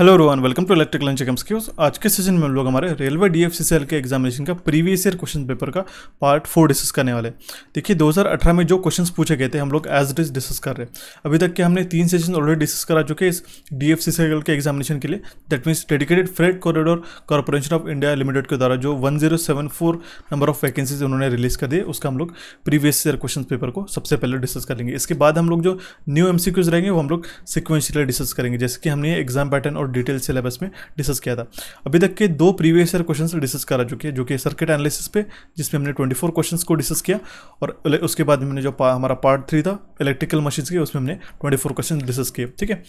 hello Rohan welcome to electrical and चिकम्स आज के सेशन में हम लोग हमारे रेलवे डी एफ के एग्जामिनेशन का प्रीवियस ईयर क्वेश्चन पेपर का पार्ट फोर डिस्कस करने वाले देखिए 2018 में जो क्वेश्चंस पूछे गए थे हम लोग एज इज डिस्कस कर रहे हैं अभी तक के हमने तीन सेशन ऑलरेडी डिस्कस करा चुके इस डी एफ के एग्जामिनेशन के लिए that means dedicated freight corridor corporation of India limited के द्वारा जो वन नंबर ऑफ वैकेंसीज उन्होंने रिलीज कर दिए उसका हम लोग प्रीवियस ईयर क्वेश्चन पेपर को सबसे पहले डिस्कस करेंगे इसके बाद हम लोग जो न्यू एम रहेंगे वो हम लोग सिक्वेंशियली डिस्कस करेंगे जैसे कि हमने एग्जाम पैटर्न और डिटेल सिलेबस में डिस्कस किया था अभी तक के दो प्रीवियस ईयर क्वेश्चन डिस्कस करा चुके हैं जो कि सर्किट एनालिसिस पे जिसमें हमने ट्वेंटी फोर क्वेश्चन को डिस्कस किया और उसके बाद हमने जो पा, हमारा पार्ट थ्री था इलेक्ट्रिकल मशीन की उसमें हमने ट्वेंटी फोर क्वेश्चन डिस्कस किए ठीक है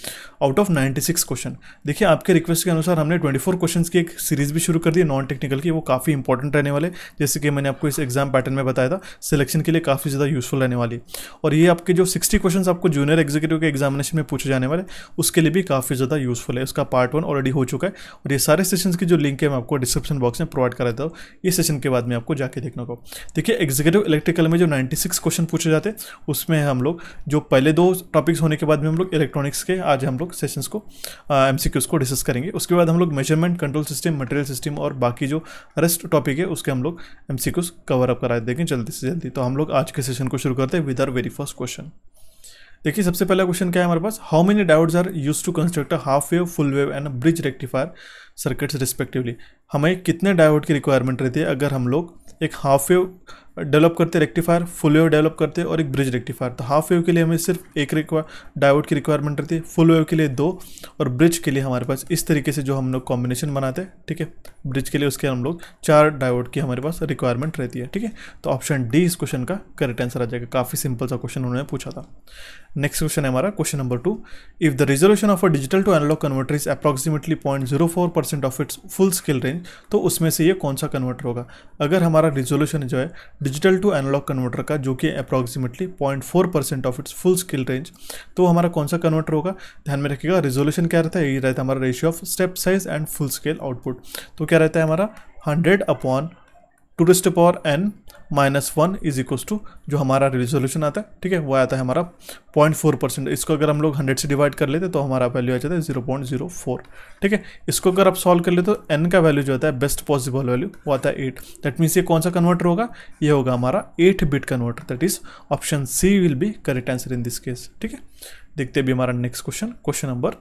आउट ऑफ 96 सिक्स क्वेश्चन देखिए आपके रिक्वेस्ट के अनुसार हमने ट्वेंटी फोर क्वेश्चन की एक सीरीज भी शुरू कर दी नॉन टेक्निकल की वो काफ़ी इंपॉर्टेंट रहने वाले जैसे कि मैंने आपको इस एग्जाम पैटर्न में बताया था सिलेक्शन के लिए काफ़ी ज़्यादा यूजफुल रहने वाली और ये आपके जो सिक्सटी क्वेश्चन आपको जूनियर एग्जीक्यूटिव के एग्जामिनेशन में पूछे जाने वाले उसके लिए भी काफ़ी ज़्यादा यूजफुल है उसका पार्ट वन ऑलरेडी हो चुका है और ये सारे सेशन की जो लिंक है मैं आपको डिस्क्रिप्शन बॉक्स में प्रोवाइड कर देता हूँ इस सेशन के बाद में आपको जाके देखने को देखिए एग्जीक्यूटिव इलेक्ट्रिकल में जो नाइन्टी क्वेश्चन पूछे जाते हैं उसमें हम लोग जो पहले दो टॉपिक्स होने के बाद भी हम लोग इलेक्ट्रॉनिक्स के आज हम लोग सेशंस को एम uh, को डिस्कस करेंगे उसके बाद हम लोग measurement control system material system और बाकी जो रेस्ट टॉपिक है उसके हम लोग एम कवर अप करा देंगे जल्दी से जल्दी तो हम लोग आज के सेशन को शुरू करते हैं with our very first question देखिए सबसे पहला क्वेश्चन क्या है हमारे पास how many diodes are use to construct a half wave full wave and bridge rectifier circuits respectively हमें कितने डायोड की रिक्वायरमेंट रहती है अगर हम लोग एक हाफ वेव डेवलप करते रेक्टिफायर फुल वेव डेवलप करते और एक ब्रिज रेक्टिफायर तो हाफ वेव के लिए हमें सिर्फ एक डायोड की रिक्वायरमेंट रहती है फुल वेव के लिए दो और ब्रिज के लिए हमारे पास इस तरीके से जो हम लोग कॉम्बिनेशन बनाते हैं ठीक है ब्रिज के लिए उसके हम लोग चार डायोड की हमारे पास रिक्वायरमेंट रहती है ठीक है तो ऑप्शन डी इस क्वेश्चन का करेक्ट आंसर आ जाएगा काफ़ी सिंपल सा क्वेश्चन उन्होंने पूछा था नेक्स्ट क्वेश्चन है हमारा question number two if the resolution of a digital to analog converter is approximately point zero four percent of its full scale range तो उसमें से ये कौन सा कन्वर्टर होगा अगर हमारा रिजोल्यूशन जो है डिजिटल टू एनालॉग कन्वर्टर का जो कि approximately point four percent of its full scale range तो हमारा कौन सा कन्वर्टर होगा ध्यान में रखिएगा रिजोल्यूशन क्या रहता है ये रहता है हमारा ratio of step size and full scale output तो क्या रहता है हमारा hundred upon two डिस्ट power N minus one is equal to जो हमारा रिजोल्यूशन आता है ठीक है वो आता है हमारा पॉइंट फोर परसेंट इसको अगर हम लोग हंड्रेड से डिवाइड कर लेते तो हमारा वैल्यू आ जाता है जीरो पॉइंट जीरो फोर ठीक है इसको अगर आप सॉल्व कर ले तो एन का वैल्यू जो आता है बेस्ट पॉसिबल वैल्यू वो आता है एट दैट मीन्स ये कौन सा कन्वर्टर होगा ये होगा हमारा eight bit converter that is option C will be correct answer in this case ठीक है देखते भी हमारा next question question number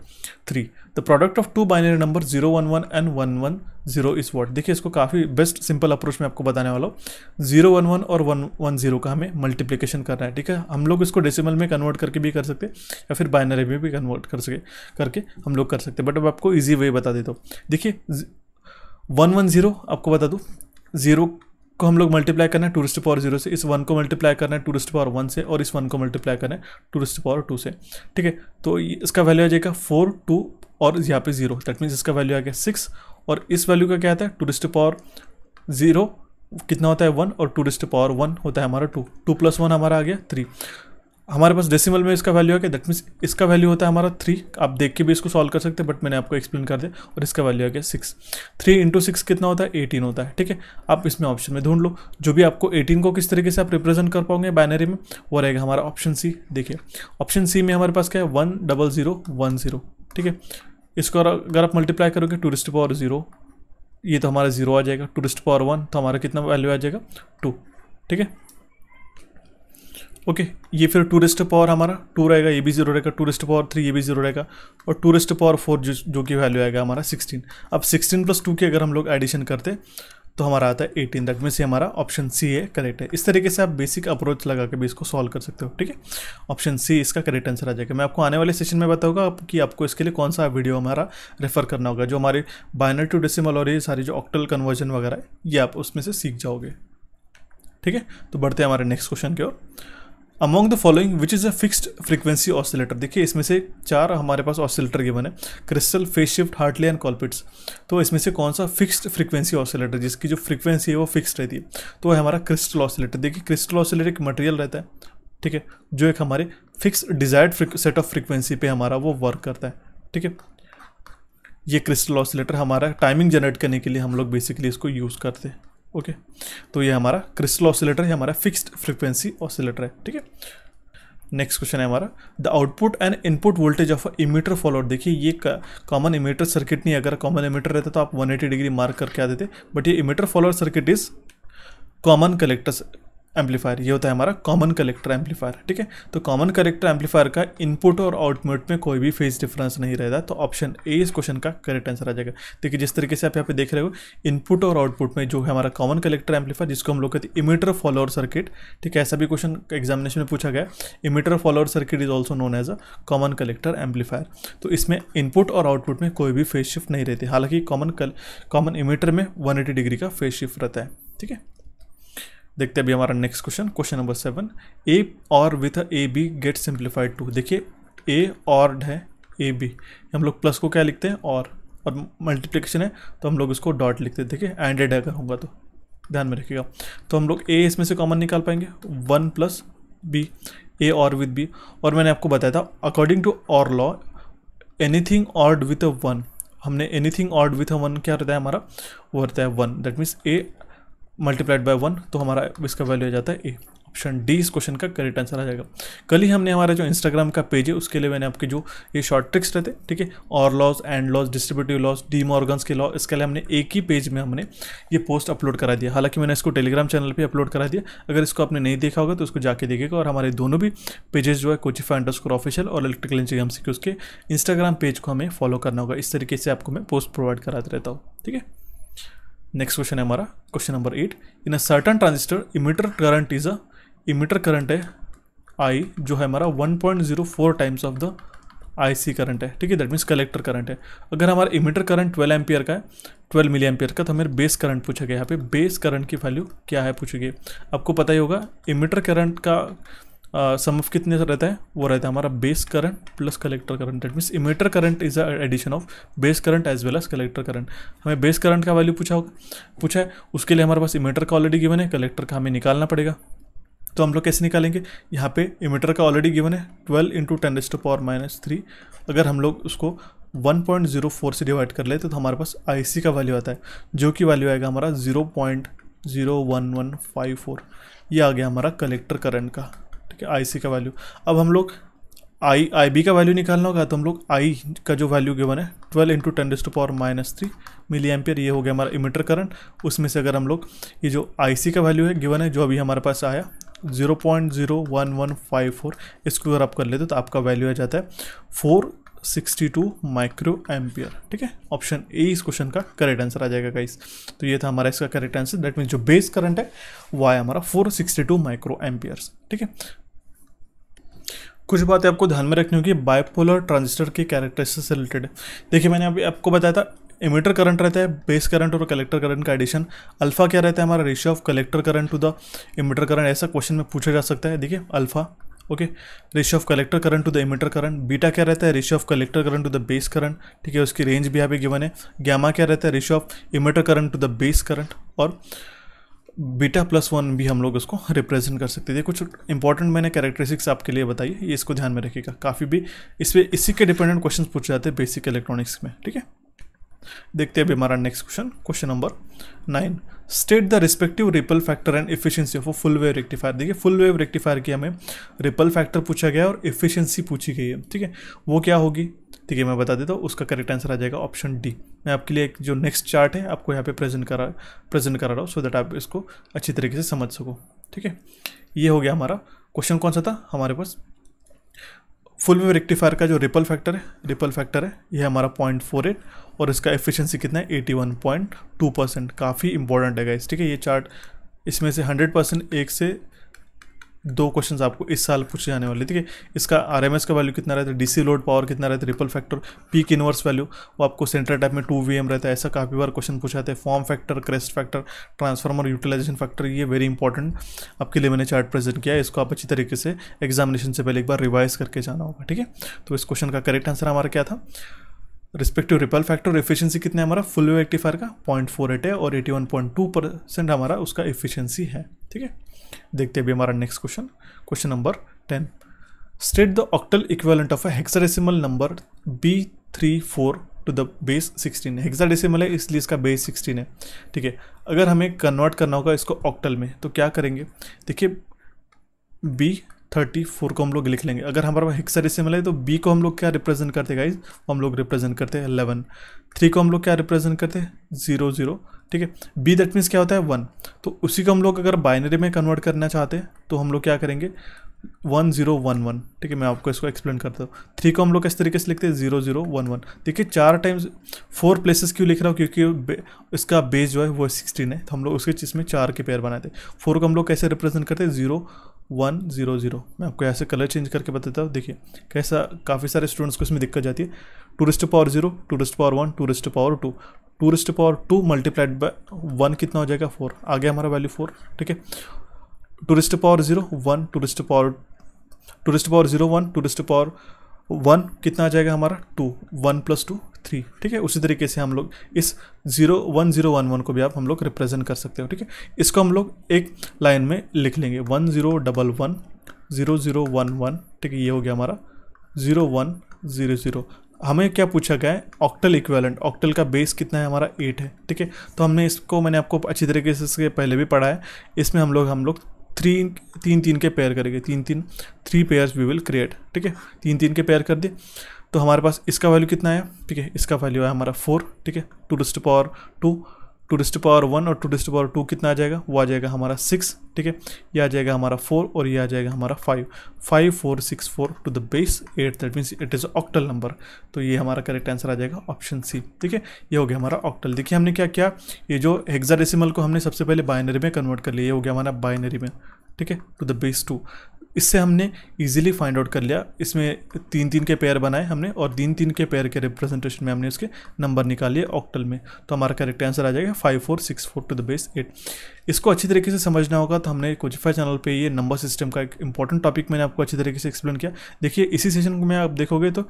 three the product of two binary number zero one one and one one zero is what देखिए इसको काफ़ी best simple approach में आपको बताने वाला हूँ जीरो वन वन और वन वन जीरो का हमें मल्टीप्लीकेशन करना है ठीक है हम लोग इसको डेसिमल में कन्वर्ट करके भी कर सकते हैं या फिर बाइनरी में भी कन्वर्ट कर सके करके हम लोग कर सकते हैं बट अब आपको ईजी वे बता देता हूँ देखिए वन वन जीरो आपको बता दूँ जीरो को हम लोग मल्टीप्लाई करना है टूरिस्ट पावर जीरो से इस वन को मल्टीप्लाई करना है टूरिस्ट पावर वन से और इस वन को मल्टीप्लाई करना है टूरिस्ट पावर टू से ठीक है तो इसका वैल्यू आ जाएगा फोर टू और यहाँ पे जीरो दैट मीन्स इसका वैल्यू आ गया सिक्स और इस वैल्यू का क्या आता है टू डिस्ट पावर ज़ीरो कितना होता है वन और टू डिस्ट पावर वन होता है हमारा टू टू प्लस वन हमारा आ गया थ्री हमारे पास डेसिमल में इसका वैल्यू है कि दैट मीन्स इसका वैल्यू होता है हमारा थ्री आप देख के भी इसको सॉल्व कर सकते हैं बट मैंने आपको एक्सप्लेन कर दिया और इसका वैल्यू आ गया सिक्स थ्री इंटू सिक्स कितना होता है एटीन होता है ठीक है आप इसमें ऑप्शन में ढूंढ लो जो भी आपको एटीन को किस तरीके से आप रिप्रेजेंट कर पाओगे बाइनरी में वो रहेगा हमारा ऑप्शन सी देखिए ऑप्शन सी में हमारे पास क्या है one double zero one zero ठीक है इसको अगर आप मल्टीप्लाई करोगे टूरिस्ट पावर ज़ीरो ये तो हमारा ज़ीरो आ जाएगा टूरिस्ट पावर वन तो हमारा कितना वैल्यू आ जाएगा टू ठीक है ओके ये फिर टूरिस्ट पावर हमारा टू रहेगा ये भी जीरो रहेगा टूरिस्ट पावर थ्री ये भी जीरो रहेगा और टूरिस्ट पावर फोर जो जो कि वैल्यू आएगा हमारा सिक्सटीन अब सिक्सटीन प्लस टू की अगर हम लोग एडिशन करते तो हमारा आता है एटीन दैट मीन ये हमारा ऑप्शन सी है करेक्ट है इस तरीके से आप बेसिक अप्रोच लगा के भी इसको सॉल्व कर सकते हो ठीक है ऑप्शन सी इसका करेक्ट आंसर आ जाएगा मैं आपको आने वाले सेशन में बताऊंगा कि आपको इसके लिए कौन सा वीडियो हमारा रेफर करना होगा जो हमारे बाइनर टू डिसिमल और ये सारी जो ऑक्टल कन्वर्जन वगैरह है ये आप उसमें से सीख जाओगे ठीक है तो बढ़ते हैं हमारे नेक्स्ट क्वेश्चन की ओर among the following which is a fixed frequency oscillator देखिए इसमें से चार हमारे पास ऑसिलेटर गिवन है crystal phase shift Hartley and Colpitts तो इसमें से कौन सा फिक्स्ड फ्रीक्वेंसी ऑसिलेटर जिसकी जो फ्रीक्वेंसी है वो फिक्स्ड रहती है तो वह हमारा क्रिस्टल ऑसिलेटर देखिए क्रिस्टल ऑसिलेटर एक मटेरियल रहता है ठीक है जो एक हमारे fix desired set of frequency पे हमारा वो वर्क करता है ठीक है ये क्रिस्टल ऑसिलेटर हमारा टाइमिंग जनरेट करने के लिए हम लोग बेसिकली इसको यूज़ करते हैं ओके तो ये हमारा क्रिस्टल ऑसिलेटर ये हमारा फिक्स्ड फ्रिक्वेंसी ऑसिलेटर है ठीक है नेक्स्ट क्वेश्चन है हमारा the output and input voltage of emitter follower देखिए ये कॉमन इमीटर सर्किट नहीं अगर कॉमन इमीटर रहता तो आप 180 डिग्री मार्क करके आ देते बट ये emitter follower circuit is common collector amplifier ये होता है हमारा कॉमन कलेक्टर एम्पलीफायर ठीक है तो कॉमन कलेक्टर एम्पलीफायर का इनपुट और आउटपुट में कोई भी फेज डिफरेंस नहीं रहता तो ऑप्शन ए इस क्वेश्चन का करेक्ट आंसर आ जाएगा देखिए जिस तरीके से आप यहाँ पे देख रहे हो इनपुट और आउटपुट में जो है हमारा कॉमन कलेक्टर एम्पलीफायर जिसको हम लोग कहते हैं इमीटर फॉलोअर सर्किट ठीक है ऐसा भी क्वेश्चन एग्जामिनेशन में पूछा गया emitter follower circuit is also known as a common collector amplifier तो इसमें इनपुट और आउटपुट में कोई भी फेज शिफ्ट नहीं रहती हालांकि कॉमन कॉमन इमीटर में वन डिग्री का फेज शिफ्ट रहता है ठीक है देखते हैं अभी हमारा next question question number seven A or with A B get simplified to देखिए ए और है ए बी हम लोग प्लस को क्या लिखते हैं और और मल्टीप्लिकेशन है तो हम लोग इसको डॉट लिखते हैं देखिए एंड एड अगर होगा तो ध्यान में रखिएगा तो हम लोग ए इसमें से कॉमन निकाल पाएंगे one plus B A or with B और मैंने आपको बताया था according to OR law anything ORed with a one हमने anything ORed with a one क्या रहता है हमारा वो रहता है one that means A multiplied by one तो हमारा इसका वैल्यू आ जाता है ए ऑप्शन डी इस क्वेश्चन का करेक्ट आंसर आ जाएगा कल ही हमने हमारा जो इंस्टाग्राम का पेज है उसके लिए मैंने आपके जो ये शॉर्ट ट्रिक्स रहते ठीक है और laws and laws distributive laws De Morgan's के लॉ इसके लिए हमने एक ही पेज में हमने ये पोस्ट अपलोड करा दिया हालांकि मैंने इसको टेलीग्राम चैनल पर अपलोड करा दिया अगर इसको आपने नहीं देखा होगा तो उसको जाके देखेगा और हमारे दोनों भी पेजेस जो है कोचिफा अंडर ऑफिशियल और इलेक्ट्रिकल इंजीनियरिंग से उसके इंस्टाग्राम पेज को हमें फॉलो करना होगा इस तरीके से आपको मैं पोस्ट प्रोवाइड कराते रहता हूँ ठीक है नेक्स्ट क्वेश्चन है हमारा question number eight in a certain transistor emitter current is a emitter current है आई जो है हमारा 1.04 times of the IC current है ठीक है दैट मीन्स कलेक्टर करंट है अगर हमारा इमीटर करंट 12 एम्पियर का है 12 मिली एम्पियर का तो हमें बेस करंट पूछा गया यहाँ पे बेस करंट की वैल्यू क्या है पूछेगी आपको पता ही होगा इमीटर करंट का सम ऑफ कितने रहता है वो रहता है हमारा base current plus collector current that means emitter current is a addition of base current as well as collector current हमें बेस करंट का वैल्यू पूछा होगा पूछा है उसके लिए हमारे पास इमेटर का ऑलरेडी गिवन है कलेक्टर का हमें निकालना पड़ेगा तो हम लोग कैसे निकालेंगे यहाँ पे इमेटर का ऑलरेडी गिवन है twelve into ten is to power minus three अगर हम लोग उसको 1.04 से डिवाइड कर लेते तो हमारे पास आईसी का वैल्यू आता है जो कि वैल्यू आएगा हमारा 0.01154 ये आ गया हमारा कलेक्टर करंट का कि आई सी का वैल्यू अब हम लोग आई आई बी का वैल्यू निकालना होगा तो हम लोग आई का जो वैल्यू गिवन है ट्वेल्व इंटू टेन डिस्ट power minus three milli ampere ये हो गया हमारा इमीटर करंट उसमें से अगर हम लोग ये जो आई सी का वैल्यू है गिवन है जो अभी हमारे पास आया zero point zero one one five four इसको अगर आप कर लेते तो आपका वैल्यू आ जाता है four sixty two micro ampere ठीक है ऑप्शन ए इस क्वेश्चन का करेक्ट आंसर आ जाएगा गाइस तो ये था हमारा इसका करेक्ट आंसर दैट मीन्स जो बेस करंट है वो आया हमारा four sixty two micro amperes ठीक है कुछ बातें आपको ध्यान में रखनी होगी बाइपोलर ट्रांजिस्टर के कैरेक्टर से रिलेटेड देखिए मैंने अभी आपको बताया था इमीटर करंट रहता है बेस करंट और कलेक्टर करंट का एडिशन अल्फा क्या रहता है हमारा ratio of collector current to the emitter current ऐसा क्वेश्चन में पूछा जा सकता है देखिए alpha okay ratio of collector current to the emitter current beta क्या रहता है ratio of collector current to the base current ठीक है उसकी रेंज भी यहाँ पे गिवन है गैमा क्या रहता है ratio of emitter current to the base current और बीटा प्लस वन भी हम लोग उसको रिप्रेजेंट कर सकते थे कुछ इंपॉर्टेंट मैंने कैरेक्टरिस्टिक्स आपके लिए बताई ये इसको ध्यान में रखिएगा काफ़ी भी इस पर इसी के डिपेंडेंट क्वेश्चन पूछे जाते हैं बेसिक इलेक्ट्रॉनिक्स में ठीक है देखते हैं अभी हमारा next question question number nine state the respective ripple factor and efficiency of full wave rectifier देखिए फुल वेव रेक्टिफायर की हमें रिपल फैक्टर पूछा गया और इफिशियंसी पूछी गई है ठीक है वो क्या होगी ठीक है मैं बता देता हूँ उसका करेक्ट आंसर आ जाएगा ऑप्शन डी मैं आपके लिए एक जो नेक्स्ट चार्ट है आपको यहाँ पे प्रेजेंट करा प्रेजेंट करा रहा हूँ सो दैट आप इसको अच्छी तरीके से समझ सको ठीक है ये हो गया हमारा क्वेश्चन कौन सा था हमारे पास फुल वेव रेक्टिफायर का जो रिपल फैक्टर है रिपल फैक्टर है ये हमारा पॉइंट फोर एट और इसका एफिशिएंसी कितना है eighty one point two percent काफ़ी इंपॉर्टेंट है गाइस ठीक है ये चार्ट इसमें से हंड्रेड परसेंट एक से दो क्वेश्चन आपको इस साल पूछे जाने वाले ठीक है इसका आर एम एस का वैल्यू कितना रहता है डीसी लोड पावर कितना रहता है ripple factor peak inverse value वो आपको सेंटर टाइप में टू वी एम रहता है ऐसा काफ़ी बार क्वेश्चन पूछा जाता है form factor crest factor transformer utilization factor ये वेरी इंपॉर्टेंट आपके लिए मैंने चार्ट प्रेजेंट किया है इसको आप अच्छी तरीके से एग्जामिनेशन से पहले एक बार रिवाइज करके जाना होगा ठीक है तो इस क्वेश्चन का करेक्ट आंसर हमारा क्या था रिस्पेक्टिव रिपल फैक्टर एफिशिएंसी कितना है हमारा फुल वेव एक्टिफायर का पॉइंट फोर एट है और eighty one point two percent हमारा उसका एफिशिएंसी है ठीक है देखते हैं अभी हमारा next question question number ten state the octal equivalent of hexadecimal number B three four to the base sixteen hexadecimal है इसलिए इसका बेस सिक्सटीन है ठीक है अगर हमें कन्वर्ट करना होगा इसको ऑक्टल में तो क्या करेंगे देखिए बी थर्टी फोर को हम लोग लिख लेंगे अगर हमारे पास हेक्साडेसिमल है तो बी को हम लोग क्या रिप्रेजेंट करते हैं गाइज हम लोग रिप्रेजेंट करते हैं एलेवन थ्री को हम लोग क्या रिप्रेजेंट करते हैं ज़ीरो ज़ीरो ठीक है बी दैट मीन्स क्या होता है वन तो उसी को हम लोग अगर बाइनरी में कन्वर्ट करना चाहते हैं तो हम लोग क्या करेंगे वन जीरो वन वन ठीक है मैं आपको इसको एक्सप्लेन करता हूँ थ्री को हम लोग इस तरीके से लिखते हैं जीरो जीरो वन वन देखिए चार टाइम्स फोर प्लेसेस क्यों लिख रहा हूँ क्योंकि बे, इसका बेस जो है वो सिक्सटीन है तो हम लोग उसके चीज़ में चार के पेयर बनाए थे फोर को हम लोग कैसे रिप्रेजेंट करते हैं जीरो वन ज़ीरो ज़ीरो मैं आपको ऐसे कलर चेंज करके बताता हूँ देखिए कैसा काफ़ी सारे स्टूडेंट्स को इसमें दिक्कत जाती है two raised power zero two raised power one two raised power two two raised power two multiplied by one कितना हो जाएगा फोर आ गया हमारा वैल्यू फोर ठीक है two raised power zero one two raised power two raised power zero one two raised power one कितना आ जाएगा हमारा two one plus two three ठीक है उसी तरीके से हम लोग इस zero one zero one one को भी आप हम लोग रिप्रेजेंट कर सकते हो ठीक है इसको हम लोग एक लाइन में लिख लेंगे one zero double one zero zero one one ठीक है ये हो गया हमारा ज़ीरो वन ज़ीरो ज़ीरो हमें क्या पूछा गया है ऑक्टल इक्वेलेंट ऑक्टल का बेस कितना है हमारा एट है ठीक है तो हमने इसको मैंने आपको अच्छी तरीके से इसके पहले भी पढ़ा है इसमें हम लोग हम लोग थ्री तीन तीन के पेयर करेंगे तीन तीन three pairs we will create ठीक है तीन तीन के पेयर कर दिए तो हमारे पास इसका वैल्यू कितना है ठीक है इसका वैल्यू है हमारा फोर ठीक है two डिस्ट power two two डिस्ट power one और टू डिस्ट पावर टू कितना आ जाएगा वो आ जाएगा हमारा सिक्स ठीक है ये आ जाएगा हमारा फोर और ये आ जाएगा हमारा five five four six four to the base eight that means it is octal number तो ये हमारा करेक्ट आंसर आ जाएगा ऑप्शन सी ठीक है ये हो गया हमारा ऑक्टल देखिए हमने क्या किया ये जो हेक्साडेसिमल को हमने सबसे पहले बाइनरी में कन्वर्ट कर लिया ये हो गया हमारा बाइनरी में ठीक है टू द बेस टू इससे हमने इजीली फाइंड आउट कर लिया इसमें तीन तीन के पेयर बनाए हमने और तीन तीन के पेयर के रिप्रेजेंटेशन में हमने उसके नंबर निकाल लिए ऑक्टल में तो हमारा करेक्ट आंसर आ जाएगा five four six four to the base eight इसको अच्छी तरीके से समझना होगा तो हमने कोचिफाई चैनल पे ये नंबर सिस्टम का एक इंपॉर्टेंट टॉपिक मैंने आपको अच्छी तरीके से एक्सप्लेन किया देखिए इसी सेशन में आप देखोगे तो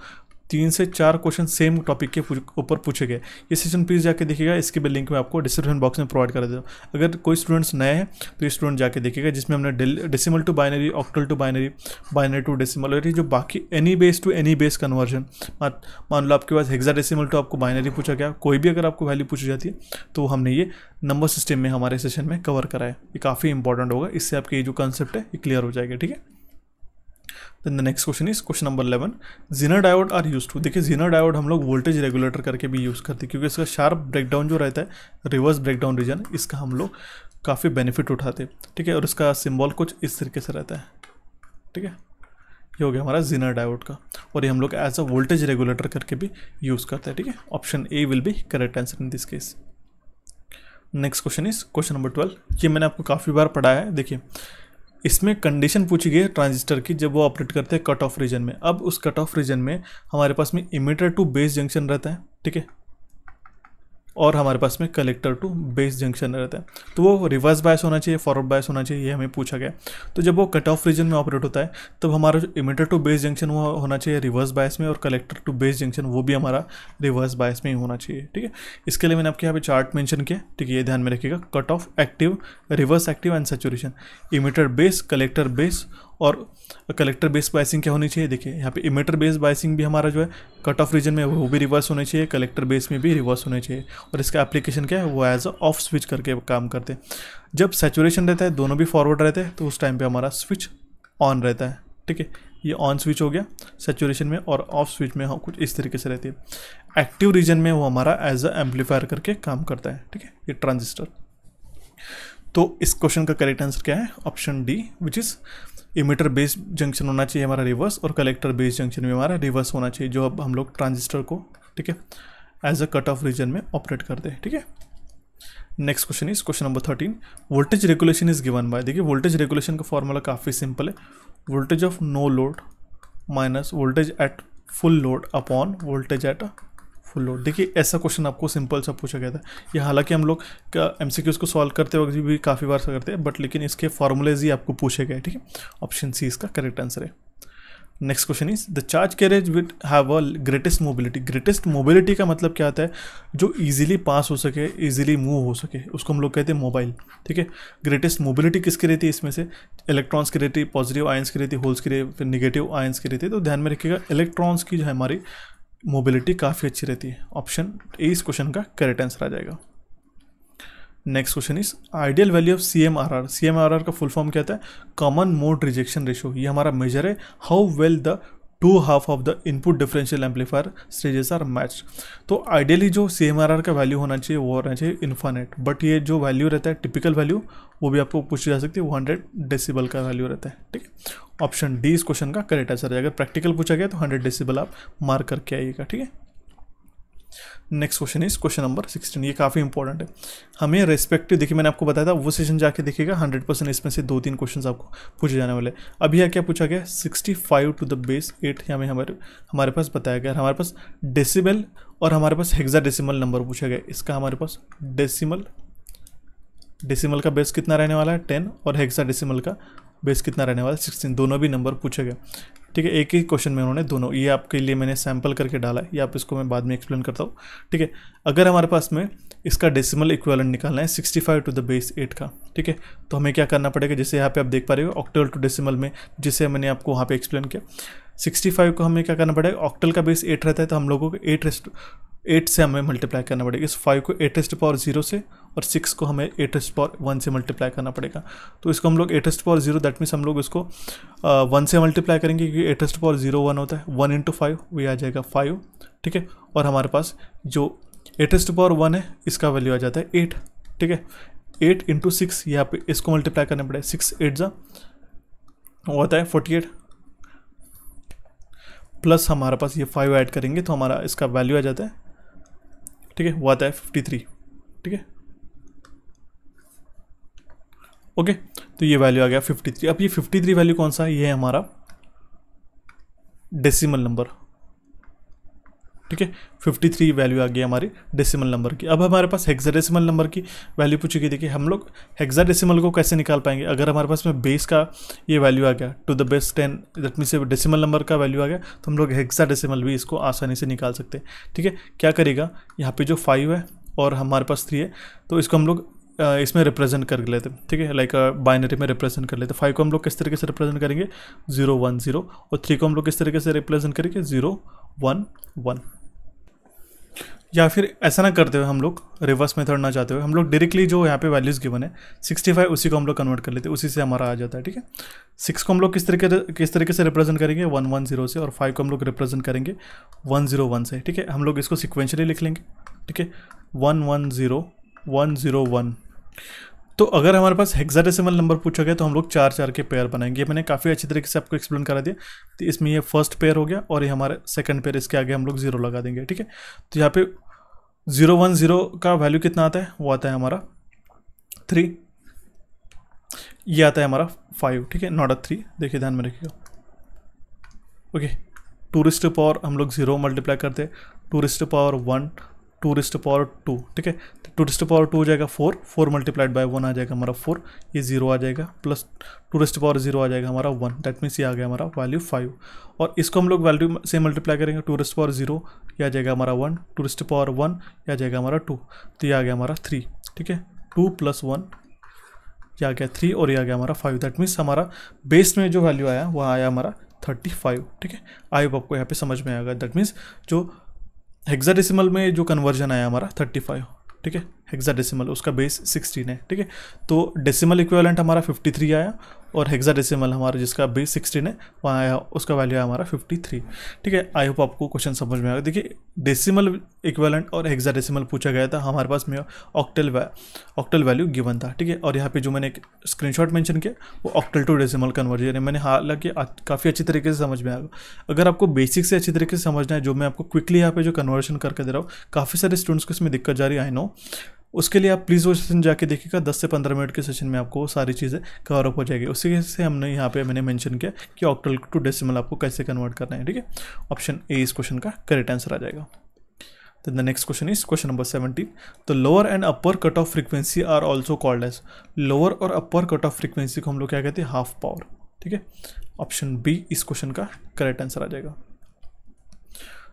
तीन से चार क्वेश्चन सेम टॉपिक के ऊपर पूछे गए ये सेशन प्लीज़ जाके देखिएगा इसके भी लिंक मैं आपको डिस्क्रिप्शन बॉक्स में प्रोवाइड कर देता हूँ अगर कोई स्टूडेंट्स नए हैं तो ये स्टूडेंट जाके देखिएगा जिसमें हमने decimal to binary octal to binary binary to decimal और ये जो बाकी any base to any base conversion मान लो आपके पास हेक्सा डेसीमल टू आपको बाइनरी पूछा गया कोई भी अगर आपको वैल्यू पूछी जाती है तो हमने ये नंबर सिस्टम में हमारे सेशन में कवर कराया ये काफ़ी इंपॉर्टेंट होगा इससे आपके ये जो कॉन्सेप्ट है ये क्लियर हो जाएगा ठीक है then the next question is question number eleven zener diode are use to देखिए जीनर डायोड हम लोग वोल्टेज रेगुलेटर करके भी यूज़ करते हैं क्योंकि इसका शार्प ब्रेकडाउन जो रहता है रिवर्स ब्रेकडाउन रीजन इसका हम लोग काफ़ी बेनिफिट उठाते हैं ठीक है और इसका सिम्बॉल कुछ इस तरीके से रहता है ठीक है ये हो गया हमारा जीनर डायोड का और ये हम लोग एज अ वोल्टेज रेगुलेटर करके भी यूज़ करते हैं ठीक है option A will be correct answer in this case next question is question number twelve ये मैंने आपको काफ़ी बार पढ़ाया है देखिए इसमें कंडीशन पूछी गई है ट्रांजिस्टर की जब वो ऑपरेट करते हैं कट ऑफ रीजन में अब उस कट ऑफ रीजन में हमारे पास में इमीटर टू बेस जंक्शन रहता है ठीक है और हमारे पास में कलेक्टर टू बेस जंक्शन रहता है तो वो रिवर्स बायस होना चाहिए फॉरवर्ड बायस होना चाहिए ये हमें पूछा गया तो जब वो कट ऑफ रीजन में ऑपरेट होता है तब तो हमारा इमिटर टू बेस जंक्शन वो होना चाहिए रिवर्स बायस में और कलेक्टर टू बेस जंक्शन वो भी हमारा रिवर्स बायस में ही होना चाहिए ठीक है इसके लिए मैंने आपके यहाँ पे चार्ट मैंशन किया ठीक है ये ध्यान में रखिएगा cut off active reverse active and saturation emitter base collector base और कलेक्टर बेस बाइसिंग क्या होनी चाहिए देखिए यहाँ पे इमेटर बेस बाइसिंग भी हमारा जो है कट ऑफ रीजन में वो भी रिवर्स होना चाहिए कलेक्टर बेस में भी रिवर्स होना चाहिए और इसका एप्लीकेशन क्या है वो एज अ ऑफ स्विच करके काम करते हैं जब सेचुरेशन रहता है दोनों भी फॉरवर्ड रहते हैं तो उस टाइम पर हमारा स्विच ऑन रहता है ठीक है ये ऑन स्विच हो गया सेचुरेशन में और ऑफ स्विच में हाँ कुछ इस तरीके से रहती है एक्टिव रीजन में वो हमारा एज अ एम्पलीफायर करके काम करता है ठीक है ये ट्रांजिस्टर तो इस क्वेश्चन का करेक्ट आंसर क्या है option D which is emitter base junction होना चाहिए हमारा रिवर्स और कलेक्टर बेस जंक्शन में हमारा रिवर्स होना चाहिए जो अब हम लोग ट्रांजिस्टर को ठीक है as a cut off region में ऑपरेट करते हैं ठीक है next question is question number thirteen voltage regulation is given by देखिए वोल्टेज रेगुलेशन का फॉर्मूला काफ़ी सिंपल है voltage of no load minus voltage at full load upon voltage at full load देखिए ऐसा क्वेश्चन आपको सिंपल सा पूछा गया था ये हालांकि हम लोग एम सी को सॉल्व करते वक्त भी काफ़ी बार सा करते हैं बट लेकिन इसके फार्मूलेज ही आपको पूछे गए ठीक है ऑप्शन सी इसका करेक्ट आंसर है next question is the charge carrier with have a greatest mobility greatest mobility का मतलब क्या होता है जो इजीली पास हो सके इजीली मूव हो सके उसको हम लोग कहते हैं मोबाइल ठीक है ग्रेटेस्ट मोबिलिटी किसकी रहती है इसमें से इलेक्ट्रॉन्स की रहती है पॉजिटिव आयंस की रहती है होल्स की रहती फिर निगेटिव आयंस की रहती है तो ध्यान में रखिएगा इलेक्ट्रॉन्स की जो है हमारी मोबिलिटी काफ़ी अच्छी रहती है ऑप्शन ए इस क्वेश्चन का करेक्ट आंसर आ जाएगा next question is ideal value of C M R R C M R R का फुल फॉर्म क्या होता है कॉमन मोड रिजेक्शन रेशियो ये हमारा मेजर है how well the two half of the input differential amplifier stages are match तो ideally जो C M R R का वैल्यू होना चाहिए वो होना चाहिए इन्फानेट बट ये जो वैल्यू रहता है टिपिकल वैल्यू वो भी आपको पूछी जा सकती है वो हंड्रेड डेसीबल का वैल्यू रहता है ठीक है ऑप्शन डी इस क्वेश्चन का करेक्ट आंसर है अगर प्रैक्टिकल पूछा गया तो हंड्रेड डेसीबल आप मार्क करके आइएगा ठीक है next question is question number sixteen ये काफ़ी इंपॉर्टेंट है हमें रेस्पेक्टिव देखिए मैंने आपको बताया था वो सेशन जाके देखिएगा हंड्रेड परसेंट इसमें से दो तीन क्वेश्चन आपको पूछे जाने वाले अभी यहाँ क्या पूछा गया sixty five to the base eight हमें हमारे हमारे पास बताया गया हमारे पास डेसीबल और हमारे पास हेक्सा डेसिमल नंबर पूछा गया इसका हमारे पास डेसिमल डेसिमल का बेस कितना रहने वाला है टेन और हेग्जा डेसिमल का बेस कितना रहने वाला है सिक्सटीन दोनों भी नंबर पूछे गए ठीक है एक ही क्वेश्चन में उन्होंने दोनों ये आपके लिए मैंने सैम्पल करके डाला है ये आप इसको मैं बाद में एक्सप्लेन करता हूँ ठीक है अगर हमारे पास में इसका डेसिमल इक्वेलेंट निकालना है 65 टू द बेस 8 का ठीक है तो हमें क्या करना पड़ेगा जैसे यहाँ पे आप देख पा रहे हो ऑक्टल टू डेसिमल में जिसे मैंने आपको वहाँ पर एक्सप्लेन किया फाइव को हमें क्या करना पड़ेगा ऑक्टल का बेस एट रहता है तो हम लोगों को एट रेस्ट एट से हमें मल्टीप्लाई करना पड़ेगा इस फाइव को एट रेस्ट पावर जीरो से और सिक्स को हमें एटेस्ट पावर वन से मल्टीप्लाई करना पड़ेगा तो इसको हम लोग eight raised power zero that means हम लोग इसको वन uh, से मल्टीप्लाई करेंगे क्योंकि एटेस्ट पावर जीरो वन होता है वन इंटू फाइव वे आ जाएगा फाइव ठीक है और हमारे पास जो एटेस्ट पावर वन है इसका वैल्यू आ जाता है एट ठीक है एट इंटू सिक्स यहाँ पे इसको मल्टीप्लाई करना पड़ेगा सिक्स एट ज़ा होता है फोर्टी एट प्लस हमारे पास ये फाइव ऐड करेंगे तो हमारा इसका वैल्यू आ जाता है ठीक है वो आता है फिफ्टी थ्री ठीक है ओके तो ये वैल्यू आ गया 53 अब ये 53 वैल्यू कौन सा है ये है हमारा डेसिमल नंबर ठीक है 53 वैल्यू आ गई हमारी डेसिमल नंबर की अब हमारे पास हेक्साडेसिमल नंबर की वैल्यू गई देखिए हम लोग हेक्साडेसिमल को कैसे निकाल पाएंगे अगर हमारे पास में बेस का ये वैल्यू आ गया to the base ten that mean से डेसिमल नंबर का वैल्यू आ गया तो हम लोग हेक्साडेसिमल भी इसको आसानी से निकाल सकते हैं ठीक है क्या करेगा यहाँ पर जो फाइव है और हमारे पास थ्री है तो इसको हम लोग इसमें रिप्रेजेंट कर लेते ठीक है लाइक बाइनरी में रिप्रेजेंट कर लेते फाइव को हम लोग किस तरीके से रिप्रेजेंट करेंगे जीरो वन जीरो और थ्री को हम लोग किस तरीके से रिप्रेजेंट करेंगे जीरो वन वन या फिर ऐसा ना करते हुए हम लोग रिवर्स मेथड ना चाहते हुए हम लोग डायरेक्टली जो यहाँ पे वैल्यूज़ गिवन है सिक्सटी फाइव उसी को हम लोग कन्वर्ट कर लेते हैं उसी से हमारा आ जाता है ठीक है सिक्स को हम लोग किस तरीके किस तरीके से रिप्रेजेंट करेंगे वन वन जीरो से और फाइव को हम लोग रिप्रेजेंट करेंगे वन जीरो वन से ठीक है हम लोग इसको सिक्वेंशली लिख लेंगे ठीक है one one zero one zero one तो अगर हमारे पास हेक्साडेसिमल नंबर पूछा गया तो हम लोग चार चार के पेयर बनाएंगे मैंने काफ़ी अच्छी तरीके से आपको एक्सप्लेन करा दिया तो इसमें ये फर्स्ट पेयर हो गया और ये हमारे सेकंड पेयर इसके आगे हम लोग जीरो लगा देंगे ठीक है तो यहाँ पे जीरो वन जीरो का वैल्यू कितना आता है वो आता है हमारा थ्री ये आता है हमारा फाइव ठीक है नॉट अ थ्री देखिए ध्यान में रखिएगा ओके टूरिस्ट पावर हम लोग जीरो मल्टीप्लाई करते हैं two raised power one two raised power two ठीक है तो टू रिस्ट पावर टू हो जाएगा four four multiplied by one आ जाएगा हमारा फोर ये जीरो आ जाएगा plus two raised power zero आ जाएगा हमारा वन दैट मीन्स ये आ गया हमारा वैल्यू फाइव और इसको हम लोग वैल्यू से मल्टीप्लाई करेंगे टू रिस्ट पावर जीरो ये आ जाएगा हमारा one two raised power one या आ जाएगा हमारा टू तो ये आ गया हमारा थ्री ठीक है टू प्लस वन ये आ गया थ्री और ये आ गया हमारा फाइव दैट मीन्स हमारा बेस में जो वैल्यू आया वह आया हमारा थर्टी फाइव ठीक है आई आपको यहाँ पे समझ में आएगा दैट मीन्स जो हेक्साडेसिमल में जो कन्वर्जन आया हमारा थर्टी फाइव ठीक है हेक्साडेसिमल उसका बेस 16 है ठीक है तो डेसिमल इक्विवेलेंट हमारा 53 आया और हेक्साडेसिमल हमारा जिसका बेस 16 है वहाँ आया उसका वैल्यू आया हमारा 53 ठीक है आई होप आपको क्वेश्चन समझ में आएगा देखिए डेसिमल इक्विवेलेंट और हेक्साडेसिमल पूछा गया था हमारे पास में ऑक्टल ऑक्टल वैल्यू गिवन था ठीक है और यहाँ पर जो मैंने एक शॉट मैंशन किया वो ऑक्टल टू डेसिमल कन्वर्जन है मैंने हालांकि काफ़ी अच्छी तरीके से समझ में आएगा अगर आपको बेसिक से अच्छी तरीके से समझना है जो मैं आपको क्विकली यहाँ पर जो कन्वर्शन करके दे रहा हूँ काफ़ी सारे स्टूडेंट्स को इसमें दिक्कत जा रही आई नो उसके लिए आप प्लीज़ वो सेशन जाके देखिएगा दस से पंद्रह मिनट के सेशन में आपको सारी चीज़ें कवर अप हो जाएगी उसी से हमने यहाँ पे मैंने मेंशन किया कि ऑक्टल टू डेसिमल आपको कैसे कन्वर्ट करना है ठीक है ऑप्शन ए इस क्वेश्चन का करेक्ट आंसर आ जाएगा the next question is question number seventeen the lower and upper cut off frequency are also called as lower और अपर कट ऑफ फ्रिक्वेंसी को हम लोग क्या कहते हैं हाफ पावर ठीक है ऑप्शन बी इस क्वेश्चन का करेक्ट आंसर आ जाएगा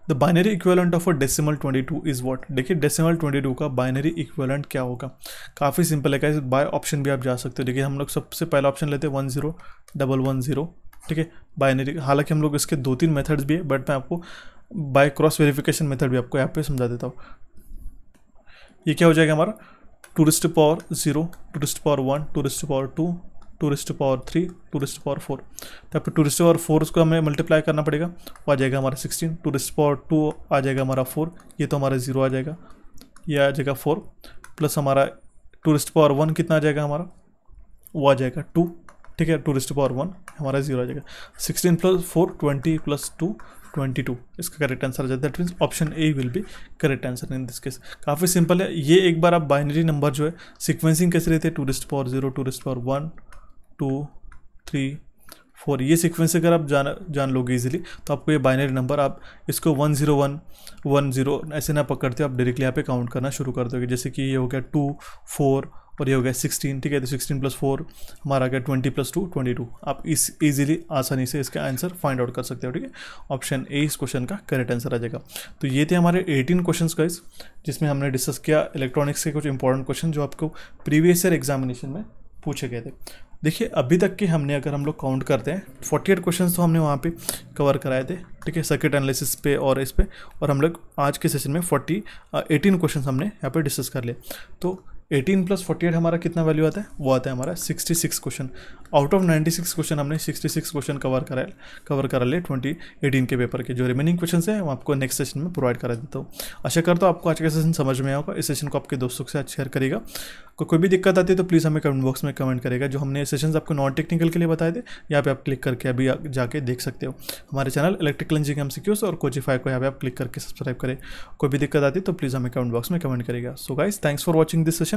the binary equivalent of a decimal 22 is what देखिए डेसिमल 22 का बाइनरी इक्वलेंट क्या होगा काफ़ी सिंपल है कैसे बाय ऑप्शन भी आप जा सकते हो देखिए हम लोग सबसे पहला ऑप्शन लेते हैं one zero double one zero ठीक है बाइनरी हालांकि हम लोग इसके दो तीन मेथड्स भी है बट मैं आपको बाय क्रॉस वेरिफिकेशन मेथड भी आपको यहाँ पे समझा देता हूँ ये क्या हो जाएगा हमारा two raised power zero two raised power one two raised power two two raised power three two raised power four तो टू टूरिस्ट पावर फोर उसको हमें मल्टीप्लाई करना पड़ेगा वो आ जाएगा हमारा सिक्सटीन टूरिस्ट पावर टू आ जाएगा हमारा फोर ये तो हमारा ज़ीरो आ जाएगा ये आ जाएगा फोर प्लस हमारा टूरिस्ट पावर वन कितना आ जाएगा हमारा वो आ जाएगा टू ठीक है टूरिस्ट पावर वन हमारा जीरो आ जाएगा sixteen plus four twenty plus two twenty two इसका करेक्ट आंसर आ जाता है that means option A will be correct answer in this case काफ़ी सिंपल है ये एक बार आप बाइनरी नंबर जो है सिक्वेंसिंग कैसे रहते हैं two raised power zero two raised power one two three four ये सीक्वेंस अगर आप जान जान लोगे इजीली तो आपको ये बाइनरी नंबर आप इसको one zero one one zero ऐसे ना पकड़ते आप डायरेक्टली यहाँ पे काउंट करना शुरू कर दोगे जैसे कि ये हो गया टू फोर और ये हो गया सिक्सटीन ठीक है तो सिक्सटीन प्लस फोर हमारा आ गया twenty plus two twenty two आप इस ईजिली आसानी से इसका आंसर फाइंड आउट कर सकते हो ठीक है ऑप्शन ए इस क्वेश्चन का करेक्ट आंसर आ जाएगा तो ये थे हमारे एटीन क्वेश्चन का इस जिसमें हमने डिस्कस किया इलेक्ट्रॉनिक्स के कुछ इंपॉर्टेंट क्वेश्चन जो आपको प्रीवियस ईयर एग्जामिनेशन में पूछे गए थे देखिए अभी तक के हमने अगर हम लोग काउंट करते हैं फोर्टी एट क्वेश्चन तो हमने वहाँ पे कवर कराए थे ठीक है सर्किट एनालिसिस पे और इस पर और हम लोग आज के सेशन में फोर्टी एटीन क्वेश्चन हमने यहाँ पे डिस्कस कर लिए तो एटीन प्लस फोर्टी एट हमारा कितना वैल्यू आता है वो आता है हमारा sixty six question out of ninety six question हमने सिक्सटी सिक्स क्वेश्चन कवर करा कवर करा ले ट्वेंटी एटीन के पेपर के जो रिमेनिंग क्वेश्चन है वो आपको नेक्स्ट सेशन में प्रोवाइड करा देता हूँ आशा करता हूँ आपको आज का सेशन समझ में आएगा इस सेशन को आपके दोस्तों के साथ शेयर करेगा को कोई भी दिक्कत आती है तो प्लीज़ हमें कमेंट बॉक्स में कमेंट करेगा जो हमने सेशन आपको नॉन टेक्निकल के लिए बताए थे यहाँ पे आप क्लिक करके अभी जाके देख सकते हो हमारे channel electrical engineering MCQs और कोचिफाई को यहाँ पे आप क्लिक करके सब्सक्राइब करें कोई भी दिक्कत आती है तो प्लीज़ हमें कमेंट बॉक्स में कमेंट करेगा so guys thanks for watching this session